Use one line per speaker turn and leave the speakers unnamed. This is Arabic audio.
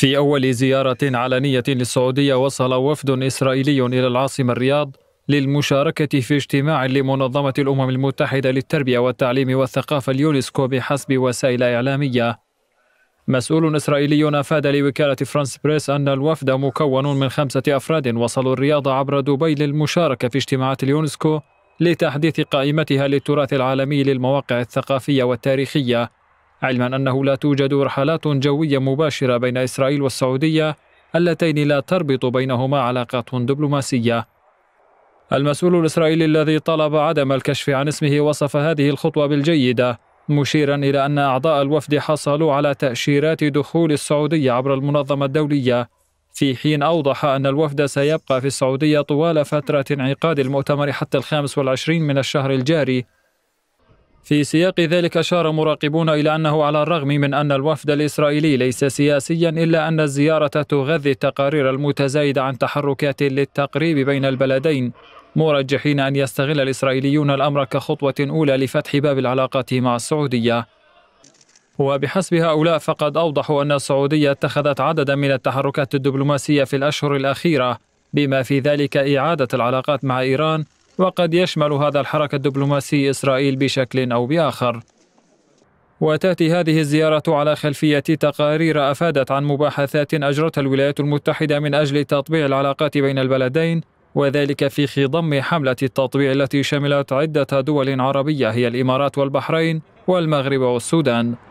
في أول زيارة علنية للسعودية وصل وفد إسرائيلي إلى العاصمة الرياض للمشاركة في اجتماع لمنظمة الأمم المتحدة للتربية والتعليم والثقافة اليونسكو بحسب وسائل إعلامية. مسؤول إسرائيلي أفاد لوكالة فرانس بريس أن الوفد مكون من خمسة أفراد وصلوا الرياض عبر دبي للمشاركة في اجتماعات اليونسكو لتحديث قائمتها للتراث العالمي للمواقع الثقافية والتاريخية علما أنه لا توجد رحلات جوية مباشرة بين إسرائيل والسعودية اللتين لا تربط بينهما علاقات دبلوماسية. المسؤول الإسرائيلي الذي طلب عدم الكشف عن اسمه وصف هذه الخطوة بالجيدة مشيرا إلى أن أعضاء الوفد حصلوا على تأشيرات دخول السعودية عبر المنظمة الدولية في حين أوضح أن الوفد سيبقى في السعودية طوال فترة انعقاد المؤتمر حتى الخامس والعشرين من الشهر الجاري في سياق ذلك أشار مراقبون إلى أنه على الرغم من أن الوفد الإسرائيلي ليس سياسيا إلا أن الزيارة تغذي التقارير المتزايدة عن تحركات للتقريب بين البلدين مرجحين أن يستغل الإسرائيليون الأمر كخطوة أولى لفتح باب العلاقات مع السعودية وبحسب هؤلاء فقد أوضحوا أن السعودية اتخذت عددا من التحركات الدبلوماسية في الأشهر الأخيرة بما في ذلك إعادة العلاقات مع إيران وقد يشمل هذا الحركة الدبلوماسي إسرائيل بشكل أو بآخر وتأتي هذه الزيارة على خلفية تقارير أفادت عن مباحثات أجرتها الولايات المتحدة من أجل تطبيع العلاقات بين البلدين وذلك في خضم حملة التطبيع التي شملت عدة دول عربية هي الإمارات والبحرين والمغرب والسودان